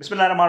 बिस्मिल्लाम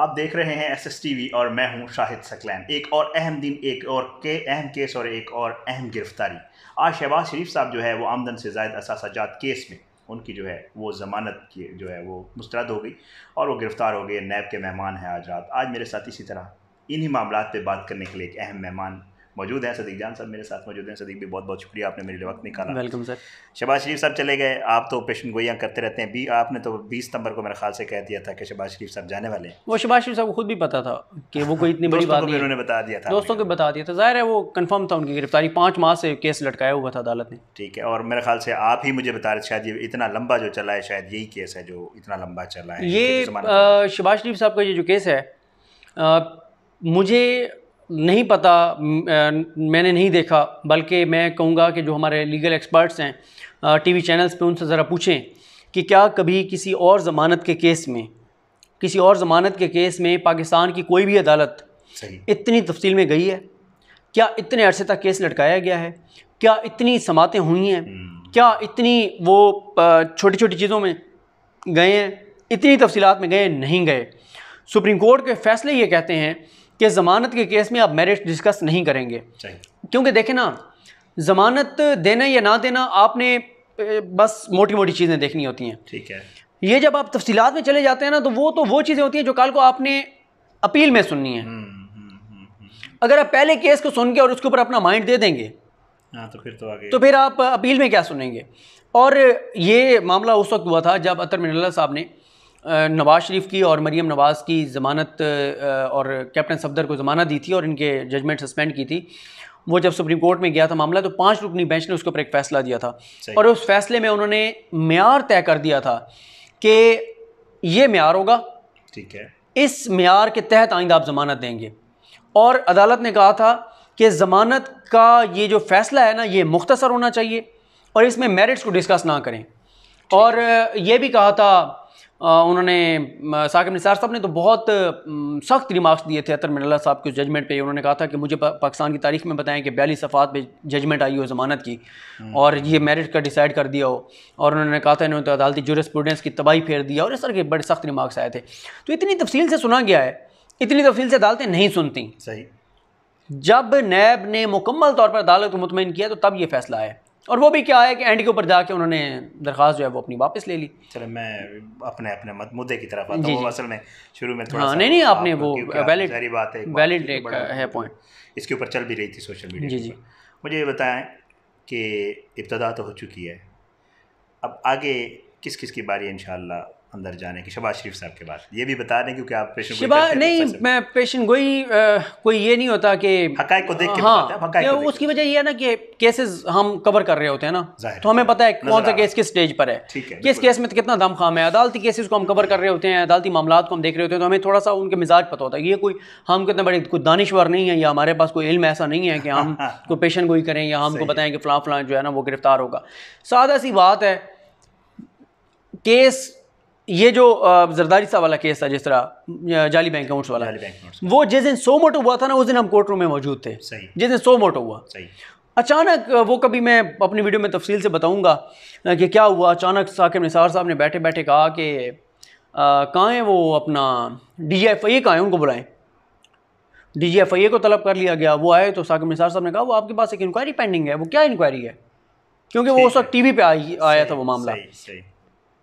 आप देख रहे हैं एस एस टी वी और मैं हूं शाहिद सकलैन एक और अहम दिन एक और के अहम केस और एक और अहम गिरफ्तारी आज शहबाज शरीफ साहब जो है वो आमदन से जायद असासाजात केस में उनकी जो है वो ज़मानत की जो है वो मुस्तरद हो गई और वो गिरफ़्तार हो गए नैब के मेहमान हैं आज रात आज मेरे साथ इसी तरह इन्हीं मामला पर बात करने के लिए एक अहम मेहमान मौजूद हैं सदीक जान साहब मेरे साथ मौजूद हैं सदीक भी बहुत बहुत शुक्रिया आपने मेरे लिए वक्त निकाला वेलकम सर शबाज शरीफ साहब चले गए आप तो पेशन गोयाँ करते रहते हैं भी आपने तो बीस सितंबर को मेरे ख्याल से कह दिया था कि शबाज शरीफ साहब जाने वाले हैं वो शबाज शरीफ साहब को खुद भी पता था कि वो कोई इतनी बड़ी बात उन्होंने बता दिया था दोस्तों को बता दिया था ज़ाहिर है वो कन्फर्म था उनकी गिरफ्तारी पाँच माह से केस लटकाया हुआ था अदालत ने ठीक है और मेरे ख्याल से आप ही मुझे बता रहे शायद ये इतना लंबा जो चला है शायद यही केस है जो इतना लंबा चला है ये तो शबाज शरीफ साहब का ये जो केस है मुझे नहीं पता मैंने नहीं देखा बल्कि मैं कहूँगा कि जो हमारे लीगल एक्सपर्ट्स हैं टीवी चैनल्स पे उनसे ज़रा पूछें कि क्या कभी किसी और ज़मानत के केस में किसी और ज़मानत के केस में पाकिस्तान की कोई भी अदालत इतनी तफसील में गई है क्या इतने अरसे तक केस लटकाया गया है क्या इतनी समातें हुई हैं हम्म। क्या इतनी वो छोटी छोटी चीज़ों में गए हैं इतनी तफसीत में गए नहीं गए सुप्रीम कोर्ट के फैसले ये कहते हैं कि ज़मानत के केस में आप मेरिट डिस्कस नहीं करेंगे क्योंकि देखें ना ज़मानत देना या ना देना आपने बस मोटी मोटी चीज़ें देखनी होती हैं ठीक है ये जब आप तफसीलात में चले जाते हैं ना तो वो तो वो चीज़ें होती हैं जो कल को आपने अपील में सुननी है हम्म, हम्म, हम्म, अगर आप पहले केस को सुन के और उसके ऊपर अपना माइंड दे देंगे हाँ, तो फिर तो आगे तो फिर आप अपील में क्या सुनेंगे और ये मामला उस वक्त हुआ था जब अतर मिनल्ला साहब ने नवाज़ शरीफ की और मरीम नवाज़ की ज़मानत और कैप्टन सफदर को ज़मानत दी थी और इनके जजमेंट सस्पेंड की थी वो जब सुप्रीम कोर्ट में गया था मामला तो पांच रुकनी बेंच ने उसके ऊपर एक फ़ैसला दिया था और उस फैसले में उन्होंने मैार तय कर दिया था कि ये मैार होगा ठीक है इस मैार के तहत आइंदा आप ज़मानत देंगे और अदालत ने कहा था कि ज़मानत का ये जो फ़ैसला है ना ये मुख्तसर होना चाहिए और इसमें मेरिट्स को डिस्कस ना करें और ये भी कहा था उन्होंने साकिब निसार साहब ने तो बहुत सख्त रिमार्क्स दिए थे अतर मिनल्ला साहब के जजमेंट पे उन्होंने कहा था कि मुझे पाकिस्तान की तारीख में बताएं कि बयालीस सफ़ात पे जजमेंट आई हो ज़मानत की हम्म। और ये मेरिट का डिसाइड कर दिया हो और उन्होंने कहा था इन्होंने तो अदालती जुरस्पूडेंस की तबाही फेर दिया और इस तरह के बड़े सख्त रिमार्क्स आए थे तो इतनी तफसील से सुना गया है इतनी तफसील से अदालतें नहीं सुनती सही जब नैब ने मुकम्मल तौर पर अदालत को मुतमिन किया तो तब ये फैसला आया और वो भी क्या है कि एंड के ऊपर जाके उन्होंने दरख्वास्त जो है वो अपनी वापस ले ली चलो मैं अपने अपने मुद्दे की तरफ आता हूँ असल में शुरू में थोड़ा हाँ, नहीं नहीं आपने वो वैलिड बात तो है वैलिड है पॉइंट इसके ऊपर चल भी रही थी सोशल मीडिया जी जी मुझे ये बताएं कि इब्तदा तो हो चुकी है अब आगे किस किस की बारी इन अंदर जाने की शबाज शरीफ साहब के बाद ये भी बता दें क्योंकि आप पेशेंट शबा नहीं तो मैं पेशेंट गोई कोई ये नहीं होता कि हकाइक को देख के हाँ, उसकी वजह ये है ना कि केसेस हम कवर कर रहे होते हैं ना तो हमें पता है कौन सा केस किस स्टेज पर है किस केस में तो कितना दम खाम है अदालती केसेस को हम कवर कर रहे होते हैं अदालती मामला को हम देख रहे होते हैं तो हमें थोड़ा सा उनके मिजाज पता होता है ये कोई हम कितने बड़े कोई दानश्वर नहीं है या हमारे पास कोई इल्म ऐसा नहीं है कि हम कोई पेशेंट गोई करें या हमको बताएं कि फ़लाँ फ़लाँ जो है ना वो गिरफ़्तार होगा सादा सी बात है केस ये जो जरदारी साहब वाला केस था जिस तरह जाली बैंक अकाउंट्स वाला जाली बैंक वो जिस दिन सो मोटो हुआ था ना उस दिन हम कोर्ट रूम में मौजूद थे सही जिस दिन सो मोटो हुआ सही अचानक वो कभी मैं अपनी वीडियो में तफसील से बताऊंगा कि क्या हुआ अचानक साकिब निसार साहब ने बैठे बैठे कहा कि कहाँ है वो अपना डी एफ आई ए कहाँ है उनको बुलाएं डी एफ आई ए को तलब कर लिया गया वो आए तो साकिब निसार साहब ने कहा वो आपके पास एक इंक्वायरी पेंडिंग है वो क्या इंक्वायरी है क्योंकि वो उस वक्त टी वी पर आया था वो मामला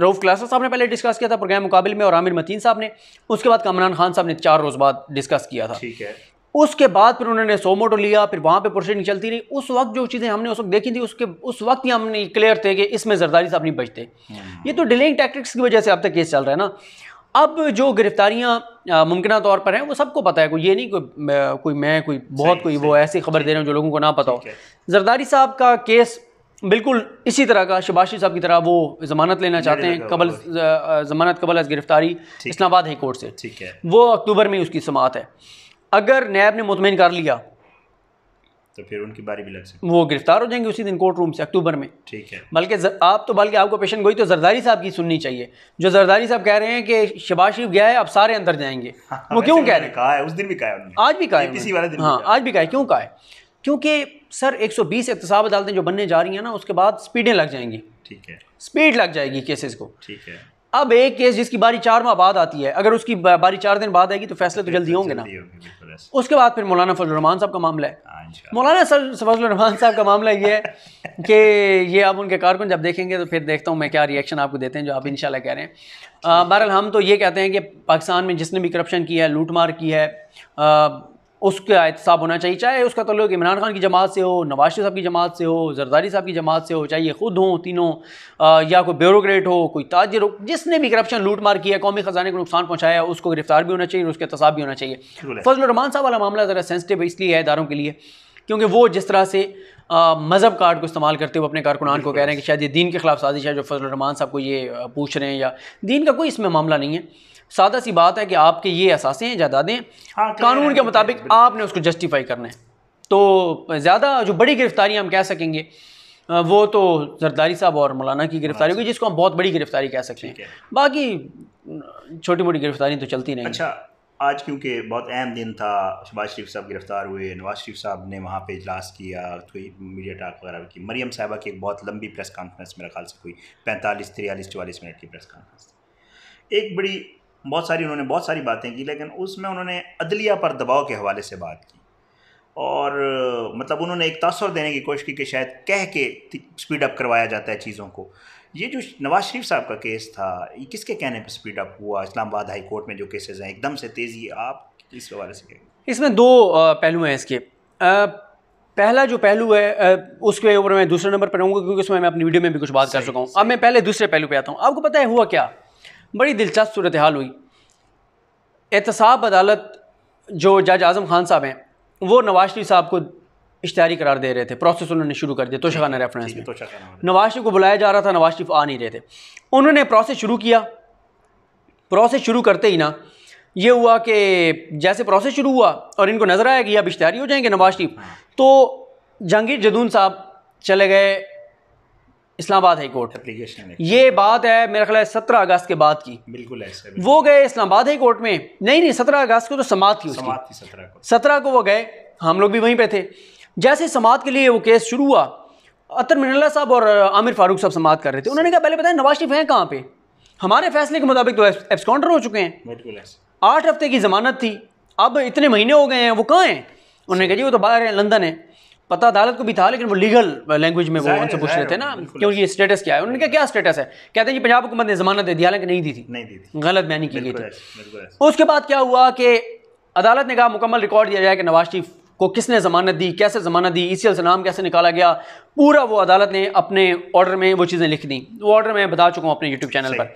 रऊफ क्लासर साहब ने पहले डिस्कस किया था प्रोग्राम मुकाबले में और आमिर मतीन साहब ने उसके बाद कमरान खान साहब ने चार रोज़ बाद डिस्कस किया था ठीक है उसके बाद फिर उन्होंने सो मोटो लिया फिर वहाँ पे प्रोसीडिंग चलती रही उस वक्त जो चीज़ें हमने उस वक्त देखी थी उसके उस वक्त ही हमने क्लियर थे कि इसमें जरदारी साहब नहीं बचते हम्म। ये तो डिलेइंग टैक्टिक्स की वजह से अब तक केस चल रहा है ना अब जो गिरफ्तारियाँ मुमकिन तौर पर हैं वो सबको पता है कोई ये नहीं कोई कोई मैं कोई बहुत कोई वो ऐसी खबर दे रहे हूँ जो लोगों को ना पता हो जरदारी साहब का केस बिल्कुल इसी तरह का शबाशी साहब की तरह वो ज़मानत लेना चाहते हैं कबल ज़मानत कबल अज गिरफ्तारी इस्लाबाद हाई कोर्ट से ठीक है वो अक्टूबर में उसकी समात है अगर नैब ने मुतमिन कर लिया तो फिर उनकी बारी भी लग सकती वो गिरफ्तार हो जाएंगे उसी दिन कोर्ट रूम से अक्टूबर में ठीक है बल्कि आप तो बल्कि आपको पेशन गोई तो जरदारी साहब की सुननी चाहिए जो जरदारी साहब कह रहे हैं कि शबाज शरीफ गया है अब सारे अंदर जाएंगे हाँ, वो क्यों कह रहे हैं उस दिन भी कहा है आज भी कहा है किसी वाले दिन हाँ आज भी कहा है क्यों कहा है क्योंकि सर 120 सौ बीस अदालतें जो बनने जा रही हैं ना उसके बाद स्पीडें लग जाएंगी ठीक है स्पीड लग जाएगी केसेस को ठीक है अब एक केस जिसकी बारी चार माह बाद आती है अगर उसकी बारी चार दिन बाद आएगी तो फैसले तो, तो जल्दी होंगे ना उसके बाद फिर मौलाना फजलरहमान साहब का मामला है हाँ, मौलाना सर फजलरहमान साहब का मामला ये है कि ये आप उनके कारकुन जब देखेंगे तो फिर देखता हूँ मैं क्या रिएक्शन आपको देते हैं जो आप इनशाला कह रहे हैं बहरहाल हम तो ये कहते हैं कि पाकिस्तान में जिसने भी करप्शन किया है लूटमार की है उसका एहतसाब होना चाहिए चाहे उसका तल्लुक इमरान खान की जमात से हो नवाज शरीफ साहब की जमात से हो जरदारी साहब की जमात से हो चाहे खुद हों तीनों आ, या कोई ब्यूरोक्रेट हो कोई ताजर हो जिसने भी करप्शन लूट मार किया कौमी खजाने को नुकसान पहुँचाया उसको गिरफ्तार भी होना चाहिए और उसका भी होना चाहिए फजल रमान साहब वाला मामला ज़रा सेंसटिव इसलिए है इदारों के लिए क्योंकि वो जिस तरह से मज़हब कार्ड को इस्तेमाल करते हुए अपने कारकुनान को कह रहे हैं कि शायद ये दीन के खिलाफ साजिश है जो फजल रमान साहब को ये पूछ रहे हैं या दीन का कोई इसमें मामला नहीं है सादा सी बात है कि आपके ये असासे हैं जायदादें हाँ, कानून के मुताबिक आपने उसको जस्टिफाई करना है तो ज़्यादा जो बड़ी गिरफ्तारियाँ हम कह सकेंगे वो तो जरदारी साहब और मौलाना की गिरफ्तारी हाँ, होगी जिसको हम बहुत बड़ी गिरफ्तारी कह सकते हैं बाकी छोटी मोटी गिरफ्तारी तो चलती नहीं अच्छा आज क्योंकि बहुत अहम दिन था शहबाज शरीफ साहब गिरफ़्तार हुए नवाज शरीफ साहब ने वहाँ पे इजलास किया कोई मीडिया टाक वगैरह की मरीम साहबा की एक बहुत लंबी प्रेस कॉन्फ्रेंस मेरे ख्याल से कोई पैंतालीस तिरयालीस चवालीस मिनट की प्रेस कॉन्फ्रेंस एक बड़ी बहुत सारी उन्होंने बहुत सारी बातें की लेकिन उसमें उन्होंने अदलिया पर दबाव के हवाले से बात की और मतलब उन्होंने एक तासर देने की कोशिश की कि शायद कह के स्पीड अप करवाया जाता है चीज़ों को ये जो नवाज शरीफ साहब का केस था ये किसके कहने पर स्पीड अप हुआ इस्लामाबाद हाई कोर्ट में जो केसेस हैं एकदम से तेज़ी आप इस हवाले से इसमें दो पहलू हैं इसके पहला जो पहलू है उसके ऊपर मैं दूसरे नंबर पर रहूँगा क्योंकि उसमें मैं अपनी वीडियो में भी कुछ बात कर चुका हूँ अब मैं पहले दूसरे पहलू पर आता हूँ आपको पता है हुआ क्या बड़ी दिलचस्प सूरत हाल हुई एहतसाब अदालत जो जज आज़म खान साहब हैं वो नवाज शरीफ साहब को इश्तारी करार दे रहे थे प्रोसेस उन्होंने शुरू कर दिया शाना रेफरेंस में नवाज शरीफ को बुलाया जा रहा था नवाज शरीफ आ नहीं रहे थे उन्होंने प्रोसेस शुरू किया प्रोसेस शुरू करते ही ना ये हुआ कि जैसे प्रोसेस शुरू हुआ और इनको नज़र आया कि अब इश्तारी हो जाएंगे नवाज शरीफ हाँ। तो जहांगीर जदून साहब चले गए इस्लामाबाद हाई कोर्ट ये बात है मेरा ख्याल सत्रह अगस्त के बाद की बिल्कुल ऐसे वो गए इस्लामाबाद हाई कोर्ट में नहीं नहीं सत्रह अगस्त को तो समात थी समात थी सत्रह को वो गए हम लोग भी वहीं पे थे जैसे समात के लिए वो केस शुरू हुआ अतर मिनल्ला साहब और आमिर फारूक साहब समात कर रहे थे उन्होंने कहा पहले बताया नवाज शरीफ हैं कहाँ पे हमारे फैसले के मुताबिक तो एब्सकाउंटर हो चुके हैं आठ हफ्ते की जमानत थी अब इतने महीने हो गए हैं वो कहाँ हैं उन्होंने कहा जी वो तो बाहर हैं लंदन है पता अदालत को भी था लेकिन वो लीगल लैंग्वेज uh, में वो उनसे पूछ रहे थे ना क्योंकि उनकी स्टेटस क्या है उनका क्या स्टेटस है कहते हैं कि पंजाब हुकूमत ने जमानत दे दी हालांकि नहीं दी थी नहीं दी गलत बयानी की गई थी उसके बाद क्या हुआ कि अदालत ने कहा मुकम्मल रिकॉर्ड दिया जाए कि नवाज शरीफ को किसने ज़मानत दी कैसे ज़मानत दी ई से नाम कैसे निकाला गया पूरा वो अदालत ने अपने ऑर्डर में वो चीज़ें लिख दी वो ऑर्डर मैं बता चुका हूँ अपने यूट्यूब चैनल पर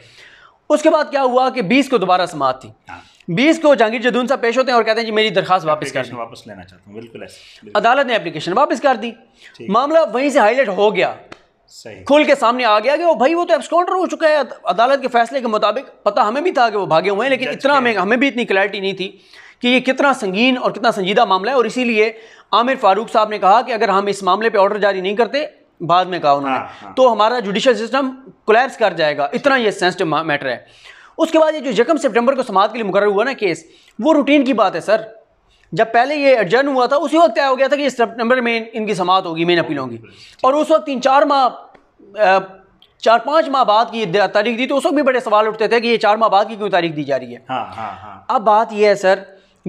उसके बाद क्या हुआ कि बीस को दोबारा समाप्त थी हाँ। बीस को जहांगीर जदून साहब पेश होते हैं और कहते हैं जी मेरी दरखास्त वापस कर वापस लेना चाहता हूँ बिल्कुल अदालत ने एप्लीकेशन वापस कर दी मामला वहीं से हाईलाइट हो गया खुल के सामने आ गया कि वो भाई वो तो एब्सकाउंटर हो चुका है अदालत के फैसले के मुताबिक पता हमें भी था कि वो भागे हुए हैं लेकिन इतना हमें हमें भी इतनी क्लैरिटी नहीं थी कि ये कितना संगीन और कितना संजीदा मामला है और इसीलिए आमिर फारूक साहब ने कहा कि अगर हम इस मामले पे ऑर्डर जारी नहीं करते बाद में कहा उन्होंने हाँ, हाँ। तो हमारा जुडिशल सिस्टम कोलैप्स कर जाएगा इतना ये सेंसिटिव मैटर है उसके बाद ये जो यकम सितंबर को समाज के लिए मुकर हुआ ना केस वो रूटीन की बात है सर जब पहले ये एडजर्न हुआ था उसी वक्त तय हो गया था कि सितंबर में इनकी समात होगी मेन अपील होगी और उस वक्त तीन चार माह चार पाँच माह बाद की तारीख दी तो उस वक्त भी बड़े सवाल उठते थे कि ये चार माह बाद की क्यों तारीख दी जा रही है हाँ, हाँ, हाँ. अब बात यह है सर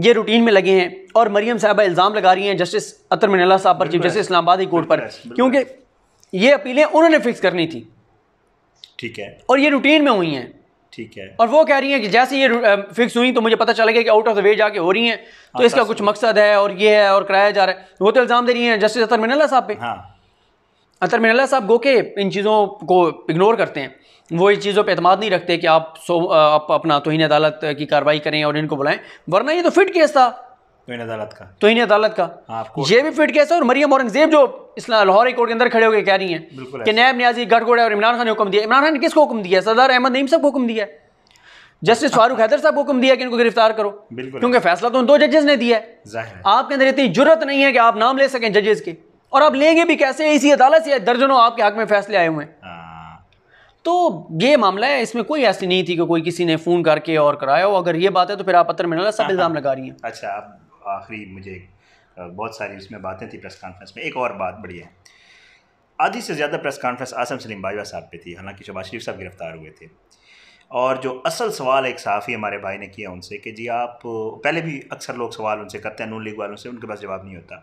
ये रूटीन में लगे हैं और मरीम साहबा इल्ज़ाम लगा रही हैं जस्टिस अतर मिनला साहब पर चीफ जस्टिस इस्लामाबाद ही कोर्ट पर क्योंकि ये अपीलें उन्होंने फिक्स करनी थी ठीक है और ये रूटीन में हुई हैं ठीक है और वो कह रही हैं कि जैसे ये फिक्स हुई तो मुझे पता चला गया कि आउट ऑफ द वे जाके हो रही हैं तो हाँ, इसका कुछ मकसद है और ये है और कराया जा रहा है वो तो इल्ज़ाम दे रही हैं जस्टिस अतर मिनल्ला साहब पे हाँ अतर मिनल्ला साहब गोके इन चीज़ों को इग्नोर करते हैं वो इन चीज़ों पर अतमाद नहीं रखते कि आप सो आप अपना तोहन अदालत की कार्रवाई करें और इनको बुलाएं वरना ये तो फिट केस था तोइन अदालत का तोइन अदालत का हाँ, ये भी फिट कैसे और मरियम औरंगजेब जो इस्लाम लाहौर कोर्ट के अंदर खड़े हो गए कह रही है कि नैब न्याजी गढ़गोड़ा और इमरान खान ने हुक्म दिया इमरान खान ने किसको हुक्म दिया सरदार अहमद नईम साहब को हुक्म दिया जस्टिस अच्छा। फारूक हैदर साहब को हुक्म दिया कि इनको गिरफ्तार करो क्योंकि फैसला तो उन दो जजेस ने दिया है आपके अंदर इतनी जरूरत नहीं है कि आप नाम ले सकें जजेस के और आप लेंगे भी कैसे इसी अदालत से दर्जनों आपके हक में फैसले आए हुए हैं हाँ। तो ये मामला है इसमें कोई ऐसी नहीं थी कि कोई किसी ने फोन करके और कराया हो अगर ये बात है तो फिर आप पत्र में ना सब हाँ, हाँ। इल्जाम लगा रही हैं अच्छा आखिरी मुझे बहुत सारी उसमें बातें थी प्रेस कॉन्फ्रेंस में एक और बात बढ़िया है आधी से ज़्यादा प्रेस कॉन्फ्रेंस आसम सलीम बाजवा साहब पे थी हालांकि शबाज शरीफ साहब गिरफ़्तार हुए थे और जो असल सवाल एक साफ़ी हमारे भाई ने किया उनसे कि जी आप पहले भी अक्सर लोग सवाल उनसे करते हैं नून लीग वालों से उनके पास जवाब नहीं होता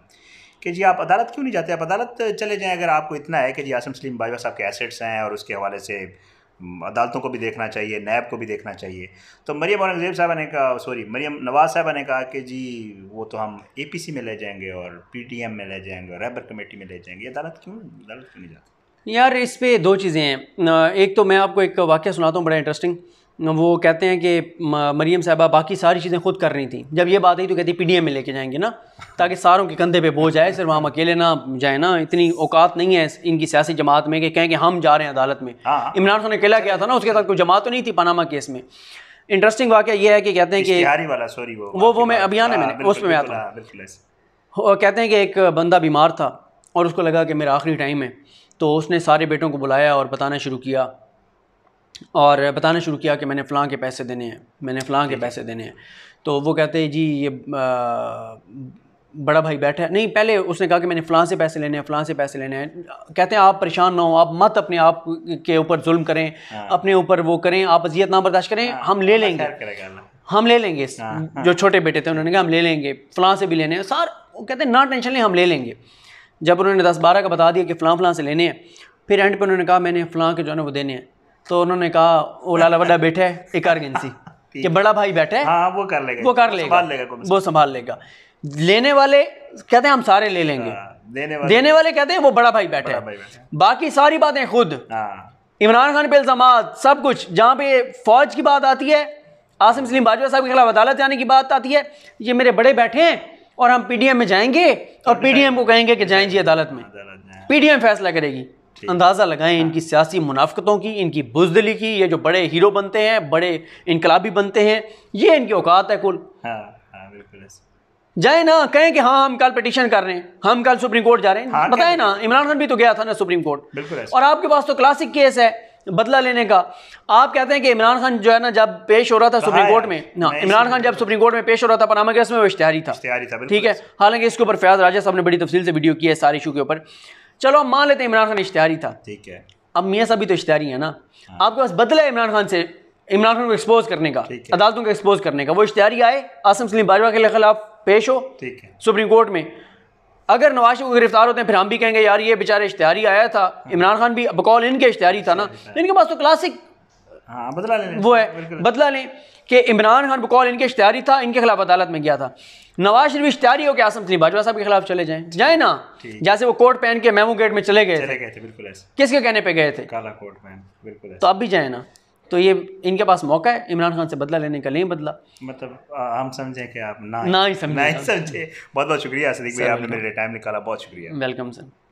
कि जी आप अदालत क्यों नहीं जाते आप अदालत चले जाएं अगर आपको इतना है कि जी आसम सलीम बाजवा साहब के एसेट्स हैं और उसके हवाले से अदालतों को भी देखना चाहिए नैब को भी देखना चाहिए तो मरियम औरंगजेब साहबा ने कहा सॉरी मरियम नवाज साहबा ने कहा कि जी वो तो हम सी में ले जाएंगे और एम में ले जाएंगे और रहबर कमेटी में ले जाएंगे अदालत क्यों अदालत क्यों नहीं जाती यार इस पर दो चीज़ें हैं एक तो मैं आपको एक वाक्य सुनाता हूँ बड़ा इंटरेस्टिंग वो कहते हैं कि मरीम साहबा बाकी सारी चीज़ें खुद कर रही थी जब ये बात आई तो कहती पी डी एम में लेके जाएंगे ना ताकि सारों के कंधे पे बोझ आए सिर्फ हम अकेले ना जाए ना इतनी औकात नहीं है इनकी सियासी जमात में कि कहें कि हम जा रहे हैं अदालत में हाँ। इमरान खान ने अकेला किया था ना उसके साथ कोई जमात तो नहीं थी पनामा केस में इंटरेस्टिंग वाक्य ये है कि कहते हैं कि वो वो, वो मैं अभियान है हाँ, मैंने उसमें मैं आता हूँ हाँ, कहते हैं कि एक बंदा बीमार था और उसको लगा कि मेरा आखिरी टाइम है तो उसने सारे बेटों को बुलाया और बताना शुरू किया और बताना शुरू किया कि मैंने फ़लाँ के पैसे देने हैं मैंने फ़लाँ के पैसे देने हैं तो वो कहते हैं जी ये बड़ा भाई बैठा है नहीं पहले उसने कहा कि मैंने फ़लाँ से पैसे लेने हैं फ़लाँ से पैसे लेने हैं कहते हैं आप परेशान ना हो आप मत अपने आप के ऊपर जुल्म करें हाँ। अपने ऊपर वो करें आप अजियत ना बर्दाश्त करें हाँ, हम ले लेंगे हम ले लेंगे जो छोटे बेटे थे उन्होंने कहा हम ले लेंगे फ़लाँ से भी लेने हैं सर वो कहते हैं ना टेंशन लें हम ले लेंगे जब उन्होंने दस बारह का बता दिया कि फ़लाँ फ़लाँ से लेने हैं फिर एंड पर उन्होंने कहा मैंने फ़लाँ के जो है वो देने हैं तो उन्होंने कहा ओला लवडा बैठा बैठे एक अर्गेंसी कि बड़ा भाई बैठे हाँ वो कर लेगा वो कर लेगा लेगा वो संभाल लेगा लेने वाले कहते हैं हम सारे ले लेंगे हाँ, वाले, देने वाले कहते हैं वो बड़ा भाई बैठे बाकी सारी बातें खुद हाँ। इमरान खान पे इल्जाम सब कुछ जहाँ पे फौज की बात आती है आसिम सलीम बाजवा साहब के खिलाफ अदालत जाने की बात आती है ये मेरे बड़े बैठे हैं और हम पीडीएम में जाएंगे और पीडीएम को कहेंगे कि जाएं जी अदालत में पीडीएम फैसला करेगी अंदाज़ा लगाएं इनकी हाँ। सियासी मुनाफ्तों की इनकी बुजदली की ये जो बड़े हीरो बनते हैं बड़े इनकलाबी बनते हैं ये इनकी औकात है कुल हाँ, हाँ, जाए ना कहें कि हाँ हम कल पटिशन कर रहे हैं हम कल सुप्रीम कोर्ट जा रहे हैं हाँ, बताए ना इमरान खान भी तो गया था ना सुप्रीम कोर्ट और आपके पास तो क्लासिक केस है बदला लेने का आप कहते हैं कि इमरान खान जो है ना जब पेश हो रहा था तो सुप्रीम कोर्ट में ना इमरान खान जब सुप्रीम कोर्ट में पेश हो रहा था पनामा केस में वो इश्तिहारी था ठीक है हालांकि इसके ऊपर फयाज राजा साहब ने बड़ी तफसील से वीडियो की है सारे इशू के ऊपर चलो अब मान लेते हैं इमरान खान इश्तिहारी था ठीक है अब मियाँ साहब भी तो इश्तिहारी है ना हाँ। आपके पास बदला है इमरान खान से इमरान खान को एक्सपोज करने का अदालतों को एक्सपोज करने का वो इश्तिहारी आए आसम सलीम बाजवा के खिलाफ पेश हो ठीक है सुप्रीम कोर्ट में अगर नवाज शरीफ गिरफ्तार होते हैं फिर हम भी कहेंगे यार ये बेचारे इश्तिहारी आया था हाँ। इमरान खान भी बकौल इनके इश्तिहारी था ना इनके पास तो क्लासिक हाँ, वो है बदला लें कि इमरान खान बकौल इनके इश्तारी था इनके खिलाफ अदालत में गया था नवाज शरीफ इश्तारी हो आसम थी बाजवा साहब के खिलाफ चले जाएं जाए ना जैसे वो कोर्ट पहन के मेमो गेट में चले गए थे किसके कहने पे गए थे तो अब भी जाए ना तो ये इनके पास मौका है इमरान खान से बदला लेने का नहीं बदला मतलब आ, हम समझे कि आप ना ना ही समझे बहुत बहुत शुक्रिया सदीक भाई आपने मेरे टाइम निकाला बहुत शुक्रिया वेलकम सर